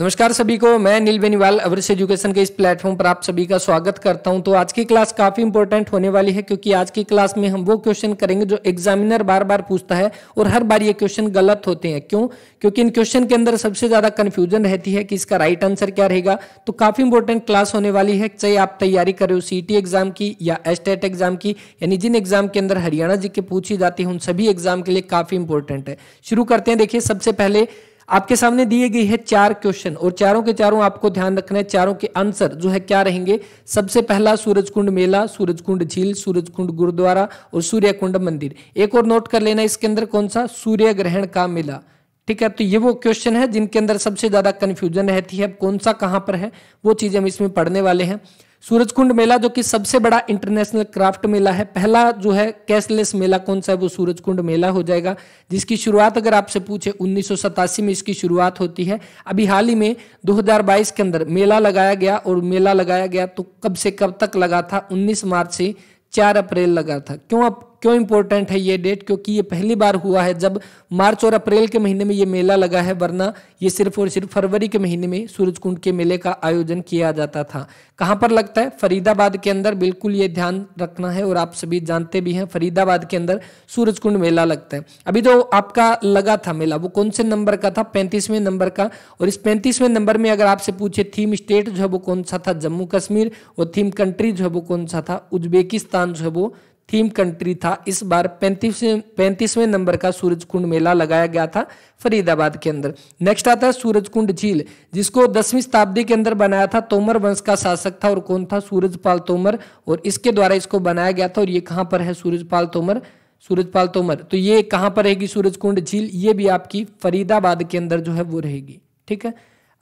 नमस्कार सभी को मैं नील बेनीवाल अवरिश एजुकेशन के इस प्लेटफॉर्म पर आप सभी का स्वागत करता हूं तो आज की क्लास काफी इंपॉर्टेंट होने वाली है क्योंकि आज की क्लास में हम वो क्वेश्चन करेंगे जो एग्जामिनर बार बार पूछता है और हर बार ये क्वेश्चन गलत होते हैं क्यों क्योंकि इन क्वेश्चन के अंदर सबसे ज्यादा कन्फ्यूजन रहती है कि इसका राइट आंसर क्या रहेगा तो काफी इंपॉर्टेंट क्लास होने वाली है चाहे आप तैयारी करें सी एग्जाम की या एस्टेट एग्जाम e की यानी जिन एग्जाम के अंदर हरियाणा जी के पूछी जाती है उन सभी एग्जाम के लिए काफी इंपॉर्टेंट है शुरू करते हैं देखिए सबसे पहले आपके सामने दिए गई है चार क्वेश्चन और चारों के चारों आपको ध्यान रखना है चारों के आंसर जो है क्या रहेंगे सबसे पहला सूरज कुंड मेला सूरजकुंड झील सूरजकुंड गुरुद्वारा और सूर्यकुंड मंदिर एक और नोट कर लेना इसके अंदर कौन सा सूर्य ग्रहण का मेला ठीक है तो ये वो क्वेश्चन है जिनके अंदर सबसे ज्यादा कंफ्यूजन रहती है अब कौन सा कहाँ पर है वो चीज हम इसमें पढ़ने वाले हैं सूरजकुंड मेला जो कि सबसे बड़ा इंटरनेशनल क्राफ्ट मेला है पहला जो है कैशलेस मेला कौन सा है वो सूरजकुंड मेला हो जाएगा जिसकी शुरुआत अगर आपसे पूछे उन्नीस में इसकी शुरुआत होती है अभी हाल ही में 2022 के अंदर मेला लगाया गया और मेला लगाया गया तो कब से कब तक लगा था उन्नीस मार्च से चार अप्रैल लगा था क्यों क्यों इंपॉर्टेंट है ये डेट क्योंकि ये पहली बार हुआ है जब मार्च और अप्रैल के महीने में ये मेला लगा है वरना ये सिर्फ और सिर्फ फरवरी के महीने में सूरज के मेले का आयोजन किया जाता था कहाँ पर लगता है फरीदाबाद के अंदर बिल्कुल ये ध्यान रखना है और आप सभी जानते भी हैं फरीदाबाद के अंदर सूरज मेला लगता है अभी जो तो आपका लगा था मेला वो कौन से नंबर का था पैंतीसवें नंबर का और इस पैंतीसवें नंबर में अगर आपसे पूछे थीम स्टेट जो है वो कौन सा था जम्मू कश्मीर और थीम कंट्री जो है वो कौन सा था उज्बेकिस्तान जो है वो थीम कंट्री था इस बार पैंतीसवें पैंतीसवें नंबर का सूरज कुंड मेला लगाया गया था फरीदाबाद के अंदर नेक्स्ट आता है सूरज कुंड झील जिसको दसवीं शताब्दी के अंदर बनाया था तोमर वंश का शासक था और कौन था सूरजपाल तोमर और इसके द्वारा इसको बनाया गया था और ये कहाँ पर है सूरजपाल तोमर सूरजपाल तोमर तो ये कहाँ पर रहेगी सूरज झील ये भी आपकी फरीदाबाद के अंदर जो है वो रहेगी ठीक है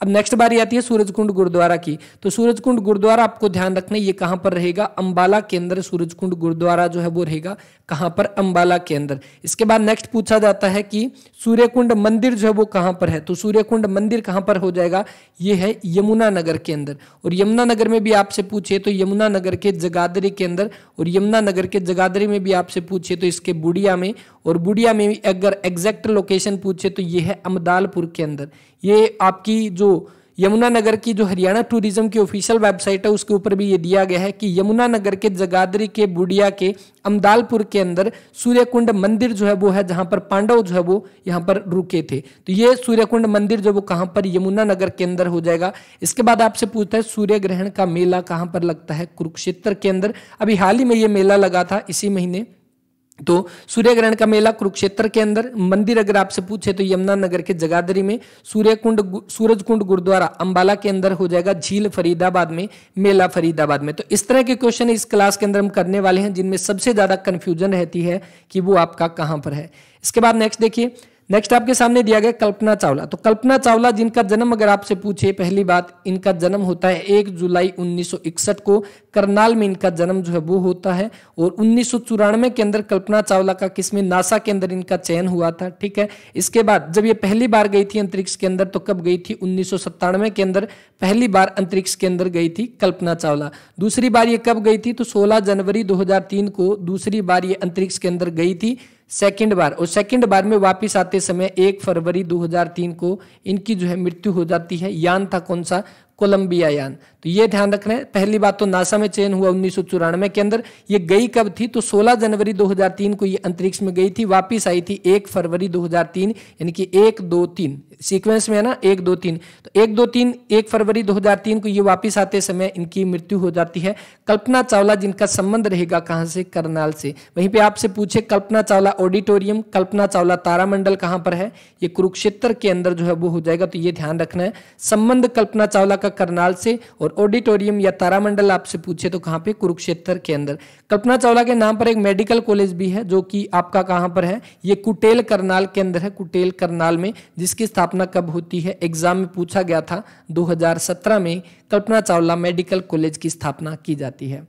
अब नेक्स्ट बारी आती है सूरजकुंड गुरुद्वारा की तो सूरजकुंड गुरुद्वारा आपको ध्यान रखना ये कहाँ पर रहेगा अंबाला के अंदर सूरजकुंड गुरुद्वारा जो है वो रहेगा कहाँ पर अंबाला के अंदर इसके बाद नेक्स्ट पूछा जाता है कि सूर्यकुंड मंदिर जो है वो कहाँ पर है तो सूर्यकुंड मंदिर कहाँ पर हो जाएगा ये है यमुना नगर के अंदर और यमुना नगर में भी आपसे पूछे तो यमुना नगर के जगादरी के अंदर और यमुना नगर के जगादरी में भी आपसे पूछे तो इसके बुढ़िया में और बुढ़िया में अगर एग्जैक्ट लोकेशन पूछे तो ये है अमदालपुर के अंदर ये आपकी जो यमुनानगर की जो हरियाणा टूरिज्म की ऑफिशियल वेबसाइट है उसके ऊपर भी ये दिया गया है कि यमुनानगर के जगादरी के बुढ़िया के अमदालपुर के अंदर सूर्यकुंड मंदिर जो है वो है जहाँ पर पांडव जो है वो यहाँ पर रुके थे तो ये सूर्यकुंड मंदिर जो वो कहाँ पर यमुनानगर के अंदर हो जाएगा इसके बाद आपसे पूछता है सूर्य ग्रहण का मेला कहाँ पर लगता है कुरुक्षेत्र के अंदर अभी हाल ही में ये मेला लगा था इसी महीने तो सूर्य ग्रहण का मेला कुरुक्षेत्र के अंदर मंदिर अगर आपसे पूछे तो यमुना नगर के जगाधरी में सूर्य कुंड सूरज कुंड गुरुद्वारा अंबाला के अंदर हो जाएगा झील फरीदाबाद में मेला फरीदाबाद में तो इस तरह के क्वेश्चन इस क्लास के अंदर हम करने वाले हैं जिनमें सबसे ज्यादा कंफ्यूजन रहती है कि वो आपका कहां पर है इसके बाद नेक्स्ट देखिए नेक्स्ट आपके सामने दिया गया कल्पना चावला तो कल्पना चावला जिनका जन्म अगर आपसे पूछे पहली बात इनका जन्म होता है एक जुलाई 1961 को करनाल में इनका जन्म जो है वो होता है और उन्नीस के अंदर कल्पना चावला का किसमें नासा के अंदर इनका चयन हुआ था ठीक है इसके बाद जब ये पहली बार गई थी अंतरिक्ष के अंदर तो कब गई थी उन्नीस के अंदर पहली बार अंतरिक्ष के अंदर गई थी कल्पना चावला दूसरी बार ये कब गई थी तो सोलह जनवरी दो को दूसरी बार ये अंतरिक्ष के अंदर गई थी सेकंड बार और सेकंड बार में वापस आते समय एक फरवरी 2003 को इनकी जो है मृत्यु हो जाती है यान था कौन सा कोलंबिया यान तो ये ध्यान रखना है पहली बात तो नासा में चयन हुआ उन्नीस के अंदर ये गई कब थी तो 16 जनवरी 2003 को ये अंतरिक्ष में गई थी वापिस आई थी 1 फरवरी 2003 यानी कि एक दो तीन सीक्वेंस में है ना एक दो तीन तो एक दो तीन एक फरवरी 2003 को ये वापिस आते समय इनकी मृत्यु हो जाती है कल्पना चावला जिनका संबंध रहेगा कहाँ से करनाल से वहीं पर आपसे पूछे कल्पना चावला ऑडिटोरियम कल्पना चावला तारामंडल कहाँ पर है ये कुरुक्षेत्र के अंदर जो है वो हो जाएगा तो ये ध्यान रखना है संबंध कल्पना चावला का करनाल से और ऑडिटोरियम या तारामंडल आपसे पूछे तो कहाँ पे कुरुक्षेत्र के अंदर कल्पना चावला के नाम पर एक मेडिकल कॉलेज भी है जो कि आपका कहाँ पर है ये कुटेल करनाल के अंदर है कुटेल करनाल में जिसकी स्थापना कब होती है एग्जाम में पूछा गया था दो में कल्पना चावला मेडिकल कॉलेज की स्थापना की जाती है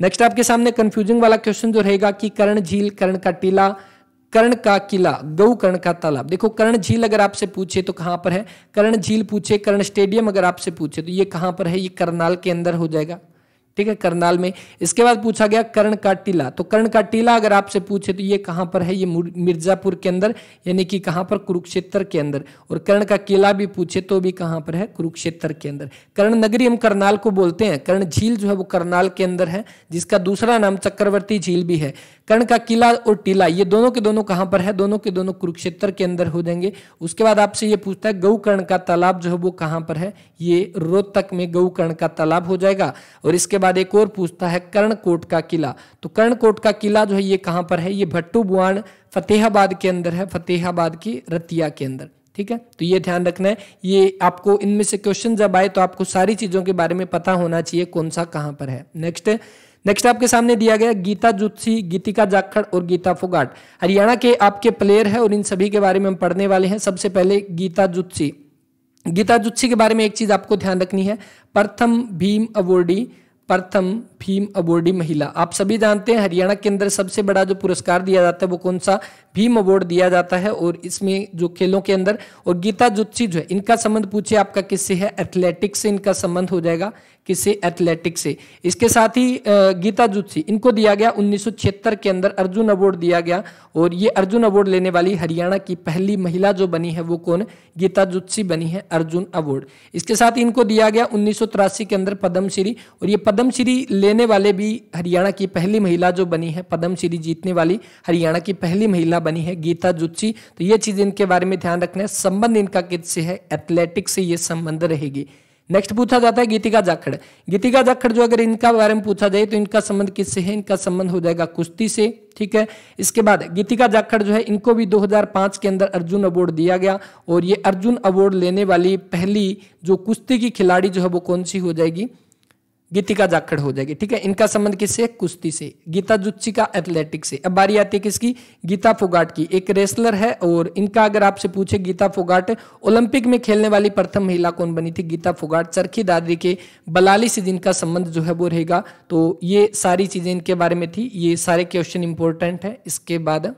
नेक्स्ट आपके सामने कंफ्यूजिंग वाला क्वेश्चन जो रहेगा कि कर्ण झील कर्ण का टीला कर्ण का किला गऊ कर्ण का तालाब देखो कर्ण झील अगर आपसे पूछे तो कहां पर है कर्ण झील पूछे कर्ण स्टेडियम अगर आपसे पूछे तो ये कहां पर है ये करनाल के अंदर हो जाएगा ठीक है करनाल में इसके बाद पूछा गया कर्ण का टीला तो कर्ण का टीला अगर आपसे पूछे तो ये कहां पर है ये मिर्जापुर के अंदर यानी कि कहां पर कुरुक्षेत्र के अंदर और कर्ण का किला भी पूछे तो भी कहां पर है कुरुक्षेत्र के अंदर कर्ण नगरी हम करनाल को बोलते हैं कर्ण झील जो है वो करनाल के अंदर है जिसका दूसरा नाम चक्रवर्ती झील भी है कर्ण का किला और टीला ये दोनों के दोनों कहां पर है दोनों के दोनों कुरुक्षेत्र के अंदर हो जाएंगे उसके बाद आपसे ये पूछता है गौकर्ण का तालाब जो है वो कहां पर है ये रोहतक में गौकर्ण का तालाब हो जाएगा और इसके बाद बाद एक और पूछता है कर्णकोट का किला तो कर्णकोट का किला जो है ये कहाँ पर है ये भट्टू बुआण फतेहाबाद के अंदर है फतेहाबाद की रतिया के अंदर ठीक है तो ये ध्यान रखना है ये आपको इनमें से क्वेश्चन जब आए तो आपको सारी चीजों के बारे में पता होना चाहिए कौन सा कहाँ पर है नेक्स्ट नेक्स्ट आपके सामने दिया गया गीता जुत्सी गीतिका जाखड़ और गीता फुगाट हरियाणा के आपके प्लेयर है और इन सभी के बारे में हम पढ़ने वाले हैं सबसे पहले गीता जुत्सी गीता जुत्सी के बारे में एक चीज आपको ध्यान रखनी है प्रथम भीम अवॉर्डी प्रथम भीम अवॉर्डी महिला आप सभी जानते हैं हरियाणा के अंदर सबसे बड़ा जो पुरस्कार दिया जाता है वो कौन सा भीम अवार्ड दिया जाता है और इसमें जो खेलों के अंदर और गीता जोशी जो है इनका संबंध पूछे आपका किससे है एथलेटिक्स से इनका संबंध हो जाएगा किससे एथलेटिक्स से इसके साथ ही गीता जुत्सी इनको दिया गया उन्नीस के अंदर अर्जुन अवार्ड दिया गया और ये अर्जुन अवार्ड लेने वाली हरियाणा की पहली महिला जो बनी है वो कौन गीता जुत्सी बनी है अर्जुन अवार्ड इसके साथ इनको दिया गया उन्नीस के अंदर पद्मश्री और ये पद्मश्री ले लेने वाले भी हरियाणा की पहली महिला जो बनी है श्री जीतने वाली हरियाणा की पहली महिला बनी है गीता जुच्ची तो ये चीज इनके बारे में ध्यान रखना है संबंध इनका किससे है एथलेटिक्स से ये संबंध रहेगी नेक्स्ट पूछा जाता है गीतिका जाखड़ गीतिका जाखड़ जो अगर इनका बारे में पूछा जाए तो इनका संबंध किससे है इनका संबंध हो जाएगा कुश्ती से ठीक है इसके बाद गीतिका जाखड़ जो है इनको भी 2005 के अंदर अर्जुन अवार्ड दिया गया और ये अर्जुन अवार्ड लेने वाली पहली जो कुश्ती की खिलाड़ी जो है वो कौन सी हो जाएगी गीतिका जाखड़ हो जाएगी ठीक है इनका संबंध किससे कुश्ती से गीता जुच्ची का एथलेटिक से अब बारी आती है किसकी गीता फोगाट की एक रेसलर है और इनका अगर आपसे पूछे गीता फोगाट ओलंपिक में खेलने वाली प्रथम महिला कौन बनी थी गीता फोगाट चरखी दादरी के बलाली से जिनका संबंध जो है वो रहेगा तो ये सारी चीजें इनके बारे में थी ये सारे क्वेश्चन इंपॉर्टेंट है इसके बाद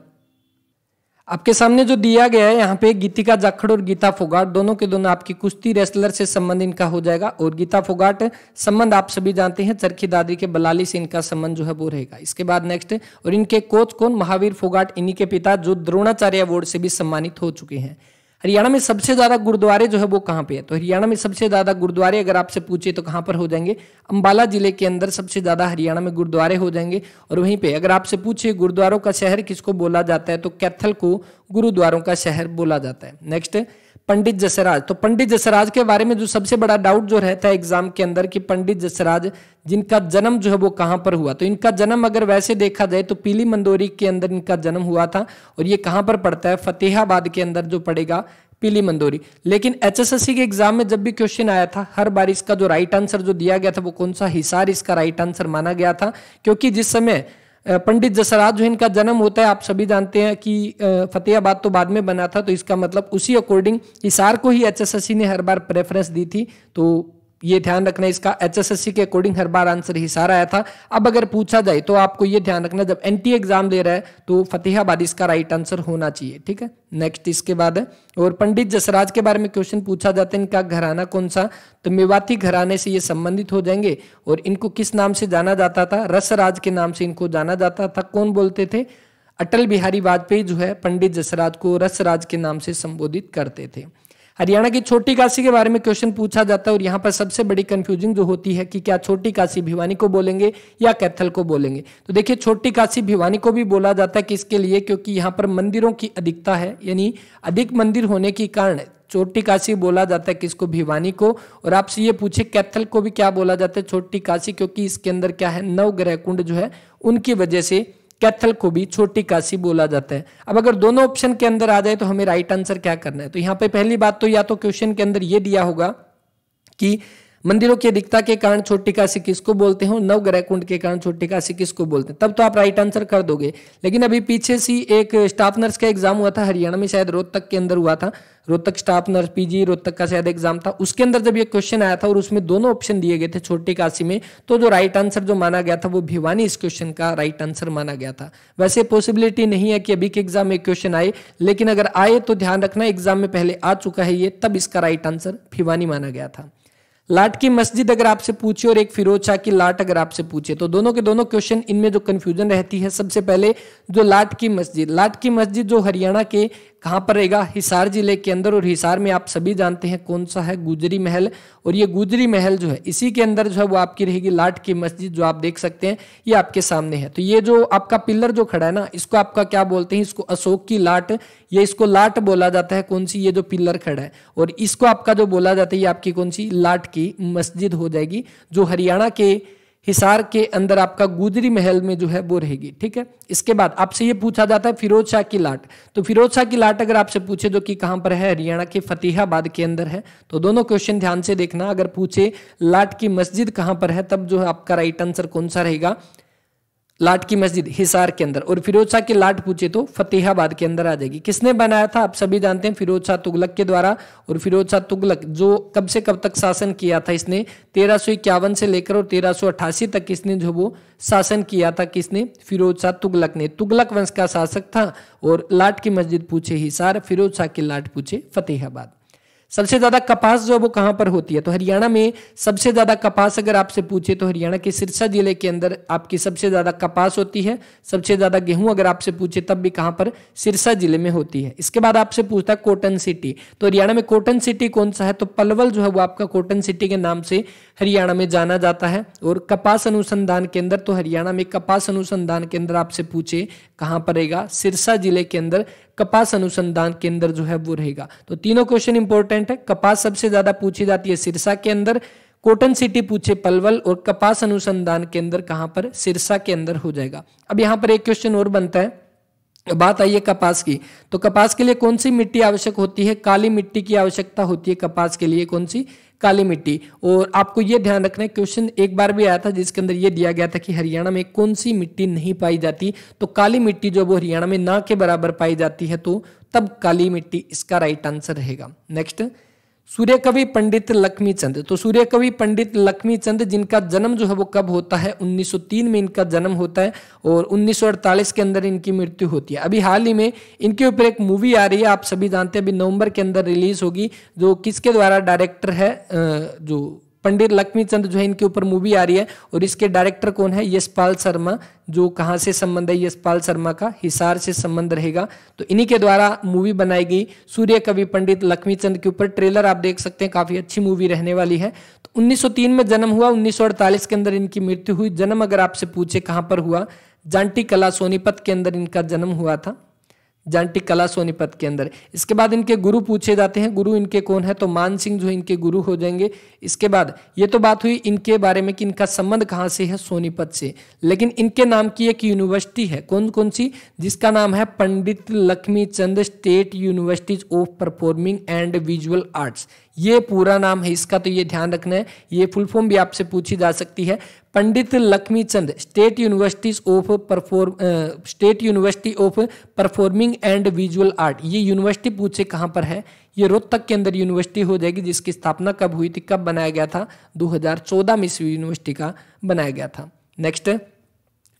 आपके सामने जो दिया गया है यहाँ पे गीतिका जाखड़ और गीता फोगाट दोनों के दोनों आपकी कुश्ती रेस्लर से संबंध इनका हो जाएगा और गीता फोगाट संबंध आप सभी जानते हैं चरखी दादरी के बलाली से इनका संबंध जो है वो रहेगा इसके बाद नेक्स्ट और इनके कोच कौन महावीर फोगाट इन्हीं के पिता जो द्रोणाचार्य अवार्ड से भी सम्मानित हो चुके हैं हरियाणा में सबसे ज्यादा गुरुद्वारे जो है वो कहाँ पे है तो हरियाणा में सबसे ज्यादा गुरुद्वारे अगर आपसे पूछे तो कहाँ पर हो जाएंगे अंबाला जिले के अंदर सबसे ज्यादा हरियाणा में गुरुद्वारे हो जाएंगे और वहीं पे अगर आपसे पूछे गुरुद्वारों का शहर किसको बोला जाता है तो कैथल को गुरुद्वारों का शहर बोला जाता है नेक्स्ट पंडित जसराज तो पंडित जसराज के बारे में जो सबसे बड़ा डाउट जो रहता है एग्जाम के अंदर कि पंडित जसराज जिनका जन्म जो है वो कहां पर हुआ तो इनका जन्म अगर वैसे देखा जाए तो पीली मंदोरी के अंदर इनका जन्म हुआ था और ये कहां पर पड़ता है फतेहाबाद के अंदर जो पड़ेगा पीली मंदोरी लेकिन एच के एग्जाम में जब भी क्वेश्चन आया था हर बार इसका जो राइट आंसर जो दिया गया था वो कौन सा हिसार इसका राइट आंसर माना गया था क्योंकि जिस समय पंडित जसराज जो इनका जन्म होता है आप सभी जानते हैं कि फतेहाबाद तो बाद में बना था तो इसका मतलब उसी अकॉर्डिंग हिसार को ही एचएसएससी ने हर बार प्रेफरेंस दी थी तो ये ध्यान रखना इसका सी के अकॉर्डिंग हर बार आंसर ही सारा आया था अब अगर पूछा जाए तो आपको ये ध्यान रखना जब एन एग्जाम ले रहा है तो फतेहाबाद इसका राइट आंसर होना चाहिए ठीक है नेक्स्ट इसके बाद है और पंडित जसराज के बारे में क्वेश्चन पूछा जाता है इनका घराना कौन सा तो मेवाती घराने से ये संबंधित हो जाएंगे और इनको किस नाम से जाना जाता था रसराज के नाम से इनको जाना जाता था कौन बोलते थे अटल बिहारी वाजपेयी जो है पंडित जसराज को रसराज के नाम से संबोधित करते थे हरियाणा की छोटी काशी के बारे में क्वेश्चन पूछा जाता है और यहाँ पर सबसे बड़ी कंफ्यूजिंग जो होती है कि क्या छोटी काशी भिवानी को बोलेंगे या कैथल को बोलेंगे तो देखिए छोटी काशी भिवानी को भी बोला जाता है किसके लिए क्योंकि यहाँ पर मंदिरों की अधिकता है यानी अधिक मंदिर होने के कारण छोटी काशी बोला जाता है किसको भिवानी को और आपसे ये पूछे कैथल को भी क्या बोला जाता है छोटी काशी क्योंकि इसके अंदर क्या है नवग्रह कुंड जो है उनकी वजह से कैथल को भी छोटी काशी बोला जाता है अब अगर दोनों ऑप्शन के अंदर आ जाए तो हमें राइट आंसर क्या करना है तो यहाँ पे पहली बात तो या तो क्वेश्चन के अंदर ये दिया होगा कि मंदिरों की अधिकता के कारण छोटी काशी किसको बोलते हैं नव ग्रह कुंड के कारण छोटी काशी किसको बोलते हैं तब तो आप राइट आंसर कर दोगे लेकिन अभी पीछे सी एक स्टाफ नर्स का एग्जाम हुआ था हरियाणा में शायद रोहतक के अंदर हुआ था Rohtak staff nurse PG Rohtak का शायद एग्जाम था उसके अंदर जब ये क्वेश्चन आया था और उसमें दोनों ऑप्शन दिए गए थे छोटी काशी में तो जो राइट आंसर जो माना गया था वो भिवानी इस क्वेश्चन का राइट आंसर माना गया था वैसे पॉसिबिलिटी नहीं है कि अभी के एग्जाम में क्वेश्चन आए लेकिन अगर आए तो ध्यान रखना एग्जाम में पहले आ चुका है ये तब इसका राइट आंसर भिवानी माना गया था लाट की मस्जिद अगर आपसे पूछे और एक फिरोज शाह की लाट अगर आपसे पूछे तो दोनों के दोनों क्वेश्चन इनमें जो कन्फ्यूजन रहती है सबसे पहले जो लाट की मस्जिद लाट की मस्जिद जो हरियाणा के कहाँ पर रहेगा हिसार जिले के अंदर और हिसार में आप सभी जानते हैं कौन सा है गुजरी महल और ये गुजरी महल जो है इसी के अंदर जो है वो आपकी रहेगी लाट की मस्जिद जो आप देख सकते हैं ये आपके सामने है तो ये जो आपका पिलर जो खड़ा है ना इसको आपका क्या बोलते हैं इसको अशोक की लाट ये इसको लाट बोला जाता है कौन सी ये जो पिल्लर खड़ा है और इसको आपका जो बोला जाता है ये आपकी कौन सी लाट की मस्जिद हो जाएगी जो हरियाणा के हिसार के अंदर आपका गुदरी महल में जो है वो रहेगी ठीक है इसके बाद आपसे ये पूछा जाता है फिरोज शाह की लाट तो फिरोज शाह की लाट अगर आपसे पूछे जो कि कहाँ पर है हरियाणा के फतेहाबाद के अंदर है तो दोनों क्वेश्चन ध्यान से देखना अगर पूछे लाट की मस्जिद कहाँ पर है तब जो है आपका राइट आंसर कौन सा रहेगा लाट की मस्जिद हिसार के अंदर और फिरोज शाह की लाट पूछे तो फतेहाबाद के अंदर आ जाएगी किसने बनाया था आप सभी जानते हैं फिरोज शाह तुगलक के द्वारा और फिरोज शाह तुगलक जो कब से कब तक शासन किया था इसने तेरह से लेकर और तेरह तक इसने जो वो शासन किया था किसने फिरोज शाह तुगलक ने तुगलक वंश का शासक था और लाट की मस्जिद पूछे हिसार फिरोज शाह की लाट पूछे फतेहाबाद सबसे ज्यादा कपास जो है वो कहां पर होती है तो हरियाणा में सबसे ज्यादा कपास अगर आपसे पूछे तो हरियाणा के सिरसा जिले के अंदर आपकी सबसे ज्यादा कपास होती है सबसे ज्यादा गेहूं अगर आपसे पूछे तब भी कहां पर सिरसा जिले में होती है इसके बाद आपसे पूछता है कोटन सिटी तो हरियाणा में कोटन सिटी कौन सा है तो पलवल जो है वो आपका कोटन सिटी के नाम से हरियाणा में जाना जाता है और कपास अनुसंधान केंद्र तो हरियाणा में कपास अनुसंधान केंद्र आपसे पूछे कहां पर रहेगा सिरसा जिले के अंदर कपास अनुसंधान केंद्र जो है वो रहेगा तो तीनों क्वेश्चन इंपॉर्टेंट है कपास सबसे ज्यादा पूछी जाती है सिरसा के अंदर कोटन सिटी पूछे पलवल और कपास अनुसंधान केंद्र कहां पर सिरसा के अंदर हो जाएगा अब यहां पर एक क्वेश्चन और बनता है बात आई है कपास की तो कपास के लिए कौन सी मिट्टी आवश्यक होती है काली मिट्टी की आवश्यकता होती है कपास के लिए कौन सी काली मिट्टी और आपको ये ध्यान रखना है क्वेश्चन एक बार भी आया था जिसके अंदर ये दिया गया था कि हरियाणा में कौन सी मिट्टी नहीं पाई जाती तो काली मिट्टी जो वो हरियाणा में ना के बराबर पाई जाती है तो तब काली मिट्टी इसका राइट आंसर रहेगा नेक्स्ट सूर्य कवि पंडित लक्ष्मी चंद तो सूर्य कवि पंडित लक्ष्मी चंद जिनका जन्म जो है वो कब होता है 1903 में इनका जन्म होता है और 1948 के अंदर इनकी मृत्यु होती है अभी हाल ही में इनके ऊपर एक मूवी आ रही है आप सभी जानते हैं अभी नवंबर के अंदर रिलीज होगी जो किसके द्वारा डायरेक्टर है जो पंडित लक्ष्मी चंद जो है इनके ऊपर मूवी आ रही है और इसके डायरेक्टर कौन है यशपाल शर्मा जो कहाँ से संबंध है यशपाल शर्मा का हिसार से संबंध रहेगा तो इन्हीं के द्वारा मूवी बनाई गई सूर्य कवि पंडित लक्ष्मी चंद के ऊपर ट्रेलर आप देख सकते हैं काफी अच्छी मूवी रहने वाली है तो 1903 में जन्म हुआ 1948 के अंदर इनकी मृत्यु हुई जन्म अगर आपसे पूछे कहाँ पर हुआ जान्टी कला सोनीपत के अंदर इनका जन्म हुआ था जानटी कला सोनीपत के अंदर इसके बाद इनके गुरु पूछे जाते हैं गुरु इनके कौन है तो मान सिंह जो इनके गुरु हो जाएंगे इसके बाद ये तो बात हुई इनके बारे में कि इनका संबंध कहाँ से है सोनीपत से लेकिन इनके नाम की एक यूनिवर्सिटी है कौन कौन सी जिसका नाम है Pandit Lakshmi Chand state universities of performing and visual arts ये पूरा नाम है इसका तो ये ध्यान रखना है ये फुल फॉर्म भी आपसे पूछी जा सकती है Pandit Lakshmi Chand state universities of perform state university of performing and visual art ये यूनिवर्सिटी पूछे कहाँ पर है ये रोहतक के अंदर यूनिवर्सिटी हो जाएगी जिसकी स्थापना कब हुई थी कब बनाया गया था 2014 में इस यूनिवर्सिटी का बनाया गया था नेक्स्ट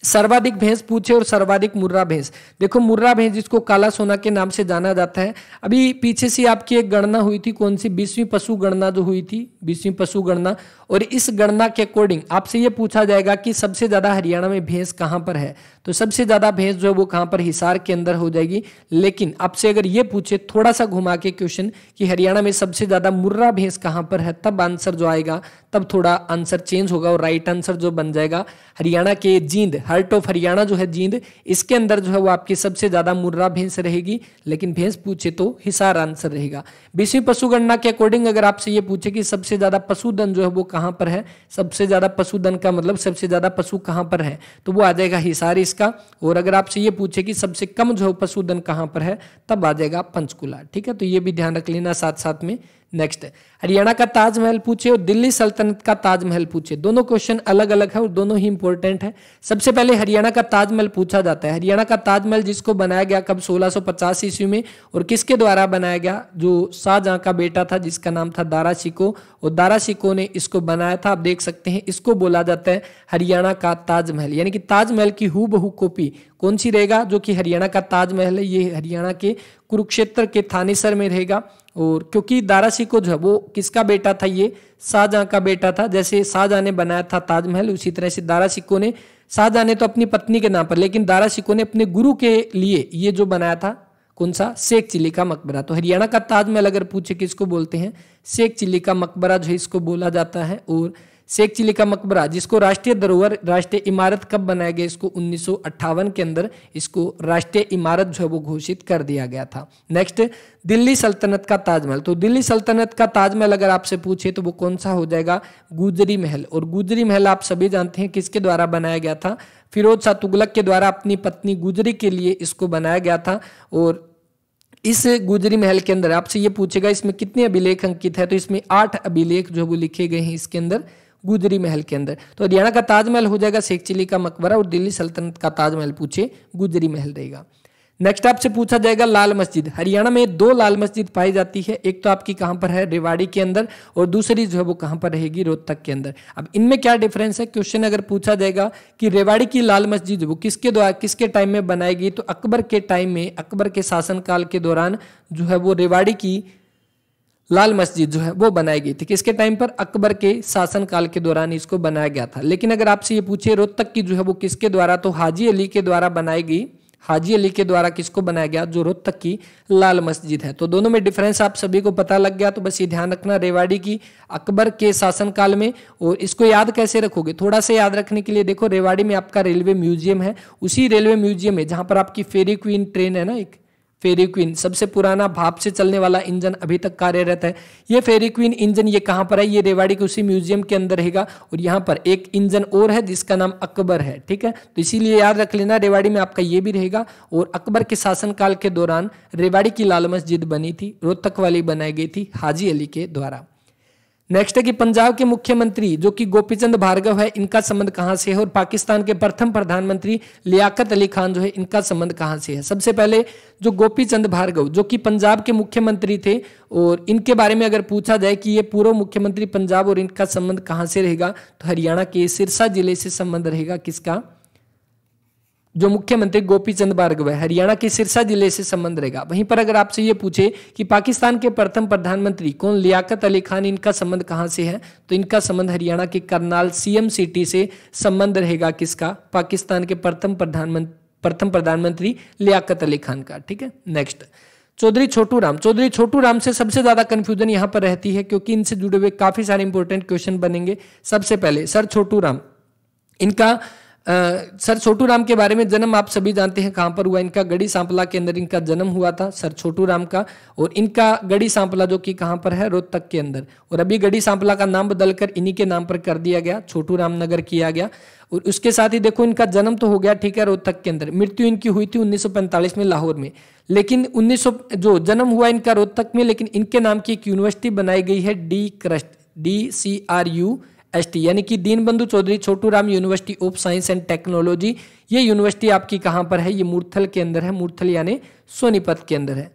सर्वाधिक भैंस पूछे और सर्वाधिक मुर्रा भैंस देखो मुर्रा भैंस जिसको काला सोना के नाम से जाना जाता है अभी पीछे से आपकी एक गणना हुई थी कौन सी बीसवीं पशु गणना जो हुई थी बीसवीं पशु गणना और इस गणना के अकॉर्डिंग आपसे ये पूछा जाएगा कि सबसे ज्यादा हरियाणा में भैंस कहाँ पर है तो सबसे ज़्यादा बहस जो है वो कहां पर हिसार के अंदर हो जाएगी लेकिन आपसे अगर ये पूछे थोड़ा सा घुमा के क्वेश्चन कि हरियाणा में सबसे ज़्यादा मुर्रा भैंस कहां पर है तब आंसर जो आएगा तब थोड़ा आंसर चेंज होगा और राइट आंसर जो बन जाएगा हरियाणा के जींद हर्ट ऑफ हरियाणा जो है जींद इसके अंदर जो है वो आपकी सबसे ज़्यादा मुर्रा भैंस रहेगी लेकिन भैंस पूछे तो हिसार आंसर रहेगा बीसवीं पशुगणना के अकॉर्डिंग अगर आपसे ये पूछे कि सबसे ज़्यादा पशुधन जो है वो कहाँ पर है सबसे ज़्यादा पशुधन का मतलब सबसे ज़्यादा पशु कहाँ पर है तो वो आ जाएगा हिसार इस का और अगर आपसे ये पूछे कि सबसे कम जो पशुधन कहाँ पर है तब आ जाएगा पंचकुला ठीक है तो ये भी ध्यान रख लेना साथ साथ में नेक्स्ट हरियाणा का ताजमहल पूछे और दिल्ली सल्तनत का ताजमहल पूछे दोनों क्वेश्चन अलग अलग है और दोनों ही इंपॉर्टेंट है सबसे पहले हरियाणा का ताजमहल पूछा जाता है हरियाणा का ताजमहल जिसको बनाया गया कब 1650 ईस्वी में और किसके द्वारा बनाया गया जो शाहजहां का बेटा था जिसका नाम था दारा शिको और दारा शिको ने इसको बनाया था आप देख सकते हैं इसको बोला जाता है हरियाणा का ताजमहल यानी कि ताजमहल की हु बहू कॉपी कौन सी रहेगा जो कि हरियाणा का ताजमहल है ये हरियाणा के कुरुक्षेत्र के थानेसर में रहेगा और क्योंकि दारा सिको जो है वो किसका बेटा था ये शाहजहां का बेटा था जैसे शाहजहां ने बनाया था ताजमहल उसी तरह से दारा सिक्को ने शाहजहां ने तो अपनी पत्नी के नाम पर लेकिन दारा सिक्को ने अपने गुरु के लिए ये जो बनाया था कौन सा शेख चिल्ली का मकबरा तो हरियाणा का ताजमहल अगर पूछे किसको बोलते हैं शेख चिल्ली का मकबरा जो है इसको बोला जाता है और शेख चिली का मकबरा जिसको राष्ट्रीय धरोहर राष्ट्रीय इमारत कब बनाया गया इसको उन्नीस के अंदर इसको राष्ट्रीय इमारत जो है वो घोषित कर दिया गया था नेक्स्ट दिल्ली सल्तनत का ताजमहल तो दिल्ली सल्तनत का ताजमहल अगर आपसे पूछे तो वो कौन सा हो जाएगा गुजरी महल और गुजरी महल आप सभी जानते हैं किसके द्वारा बनाया गया था फिरोज शाह तुगलक के द्वारा अपनी पत्नी गुजरी के लिए इसको बनाया गया था और इस गुजरी महल के अंदर आपसे ये पूछेगा इसमें कितने अभिलेख अंकित है तो इसमें आठ अभिलेख जो वो लिखे गए हैं इसके अंदर गुजरी महल के अंदर तो हरियाणा का ताजमहल हो जाएगा शेख चिली का मकबरा और दिल्ली सल्तनत का ताजमहल पूछे गुजरी महल रहेगा नेक्स्ट आपसे पूछा जाएगा लाल मस्जिद हरियाणा में दो लाल मस्जिद पाई जाती है एक तो आपकी कहाँ पर है रेवाड़ी के अंदर और दूसरी जो है वो कहाँ पर रहेगी रोहतक के अंदर अब इनमें क्या डिफरेंस है क्वेश्चन अगर पूछा जाएगा कि रेवाड़ी की लाल मस्जिद वो किसके द्वारा किसके टाइम में बनाई गई तो अकबर के टाइम में अकबर के शासनकाल के दौरान जो है वो रेवाड़ी की लाल मस्जिद जो है वो बनाई गई थी किसके टाइम पर अकबर के शासन काल के दौरान इसको बनाया गया था लेकिन अगर आपसे ये पूछे रोहतक की जो है वो किसके द्वारा तो हाजी अली के द्वारा बनाई गई हाजी अली के द्वारा किसको बनाया गया जो रोहतक की लाल मस्जिद है तो दोनों में डिफरेंस आप सभी को पता लग गया तो बस ये ध्यान रखना रेवाड़ी की अकबर के शासनकाल में और इसको याद कैसे रखोगे थोड़ा सा याद रखने के लिए देखो रेवाड़ी में आपका रेलवे म्यूजियम है उसी रेलवे म्यूजियम है जहाँ पर आपकी फेरी क्वीन ट्रेन है ना एक फेरी क्वीन सबसे पुराना भाप से चलने वाला इंजन अभी तक कार्यरत है ये फेरी क्वीन इंजन ये कहाँ पर है ये रेवाड़ी के उसी म्यूजियम के अंदर रहेगा और यहाँ पर एक इंजन और है जिसका नाम अकबर है ठीक है तो इसीलिए याद रख लेना रेवाड़ी में आपका ये भी रहेगा और अकबर के शासनकाल के दौरान रेवाड़ी की लाल मस्जिद बनी थी रोहतक वाली बनाई गई थी हाजी अली के द्वारा नेक्स्ट है कि पंजाब के मुख्यमंत्री जो कि गोपीचंद भार्गव है इनका संबंध कहाँ से है और पाकिस्तान के प्रथम प्रधानमंत्री लियाकत अली खान जो है इनका संबंध कहाँ से है सबसे पहले जो गोपीचंद भार्गव जो कि पंजाब के मुख्यमंत्री थे और इनके बारे में अगर पूछा जाए कि ये पूर्व मुख्यमंत्री पंजाब और इनका संबंध कहाँ से रहेगा तो हरियाणा के सिरसा जिले से संबंध रहेगा किसका जो मुख्यमंत्री गोपी चंद भार्गव है हरियाणा के सिरसा जिले से संबंध रहेगा वहीं पर अगर आपसे ये पूछे कि पाकिस्तान के प्रथम प्रधानमंत्री कौन लियाकत अली खान इनका संबंध कहाँ से है तो इनका संबंध हरियाणा के करनाल सीएम सिटी से संबंध रहेगा किसका पाकिस्तान के प्रथम प्रधानमंत्री प्रथम प्रधानमंत्री लियाकत अली खान का ठीक है नेक्स्ट चौधरी छोटू राम चौधरी छोटू राम से सबसे ज्यादा कंफ्यूजन यहाँ पर रहती है क्योंकि इनसे जुड़े हुए काफी सारे इंपोर्टेंट क्वेश्चन बनेंगे सबसे पहले सर छोटू राम इनका सर छोटू राम के बारे में जन्म आप सभी जानते हैं कहाँ पर हुआ इनका गढ़ी सांपला के अंदर इनका जन्म हुआ था सर छोटू राम का और इनका गढ़ी सांपला जो कि कहाँ पर है रोहतक के अंदर और अभी गढ़ी सांपला का नाम बदलकर इन्हीं के नाम पर कर दिया गया छोटू राम नगर किया गया और उसके साथ ही देखो इनका जन्म तो हो गया ठीक है रोहतक के अंदर मृत्यु इनकी हुई थी 1945 में लाहौर में लेकिन 1900 जो जन्म हुआ इनका रोहतक में लेकिन इनके नाम की एक यूनिवर्सिटी बनाई गई है D crust D C R U S T यानी कि Deenbandhu Chaudhary Chhotu Ram university of science and technology ये यूनिवर्सिटी आपकी कहाँ पर है ये मूर्थल के अंदर है मूर्थल यानी सोनीपत के अंदर है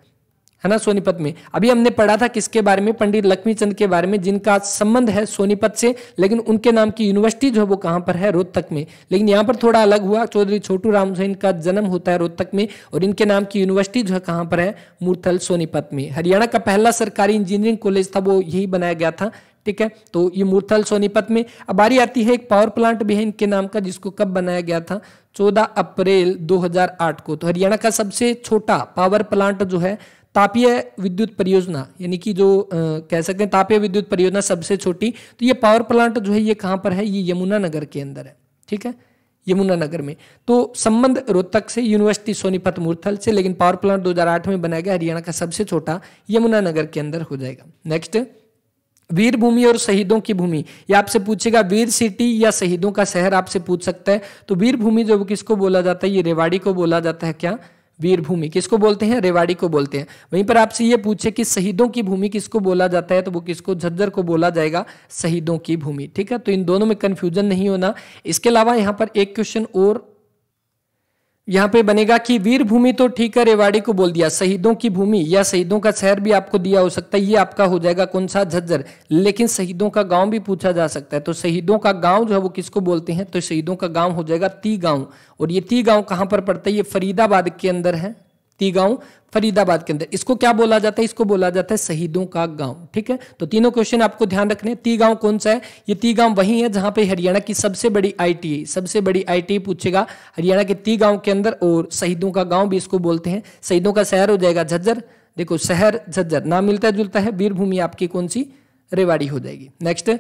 है ना सोनीपत में अभी हमने पढ़ा था किसके बारे में पंडित लक्ष्मीचंद के बारे में जिनका संबंध है सोनीपत से लेकिन उनके नाम की यूनिवर्सिटी जो है वो कहाँ पर है रोहतक में लेकिन यहाँ पर थोड़ा अलग हुआ चौधरी छोटू राम जो इनका जन्म होता है रोहतक में और इनके नाम की यूनिवर्सिटी जो है कहाँ पर है मूर्थल सोनीपत में हरियाणा का पहला सरकारी इंजीनियरिंग कॉलेज था वो यही बनाया गया था ठीक है तो ये मूर्थल सोनीपत में अब आरी आती है एक पावर प्लांट भी है इनके नाम का जिसको कब बनाया गया था 14 अप्रैल 2008 को तो हरियाणा का सबसे छोटा पावर प्लांट जो है तापीय विद्युत परियोजना यानी कि जो आ, कह सकते हैं तापीय विद्युत परियोजना सबसे छोटी तो ये पावर प्लांट जो है ये कहाँ पर है ये यमुनानगर के अंदर है ठीक है यमुनानगर में तो संबंध रोहतक से यूनिवर्सिटी सोनीपत मूर्थल से लेकिन पावर प्लांट 2008 में बनाया गया हरियाणा का सबसे छोटा यमुनानगर के अंदर हो जाएगा नेक्स्ट वीर भूमि और शहीदों की भूमि ये आपसे पूछेगा वीर सिटी या शहीदों का शहर आपसे पूछ सकता है तो वीर भूमि जो किसको बोला जाता है ये रेवाड़ी को बोला जाता है क्या वीर भूमि किसको बोलते हैं रेवाड़ी को बोलते हैं वहीं पर आपसे ये पूछे कि शहीदों की भूमि किसको बोला जाता है तो वो किसको झज्जर को बोला जाएगा शहीदों की भूमि ठीक है तो इन दोनों में कंफ्यूजन नहीं होना इसके अलावा यहाँ पर एक क्वेश्चन और यहाँ पे बनेगा कि वीर भूमि तो ठीक है रेवाड़ी को बोल दिया शहीदों की भूमि या शहीदों का शहर भी आपको दिया हो सकता है ये आपका हो जाएगा कौन सा झज्जर लेकिन शहीदों का गांव भी पूछा जा सकता है तो शहीदों का गांव जो है वो किसको बोलते हैं तो शहीदों का गांव हो जाएगा ती गांव और ये ती गांव कहाँ पर पड़ता है ये फरीदाबाद के अंदर है तीगांव फरीदाबाद के अंदर इसको क्या बोला जाता है इसको बोला जाता है शहीदों का गांव ठीक है तो तीनों क्वेश्चन आपको ध्यान रखने ती गांव कौन सा है ये ती गांव वही है जहां पे हरियाणा की सबसे बड़ी आईटीआई e, सबसे बड़ी आईटीआई e पूछेगा हरियाणा के ती गांव के अंदर और शहीदों का गांव भी इसको बोलते हैं शहीदों का शहर हो जाएगा झज्जर देखो शहर झज्जर नाम मिलता जुलता है वीरभूमि आपकी कौन सी रेवाड़ी हो जाएगी नेक्स्ट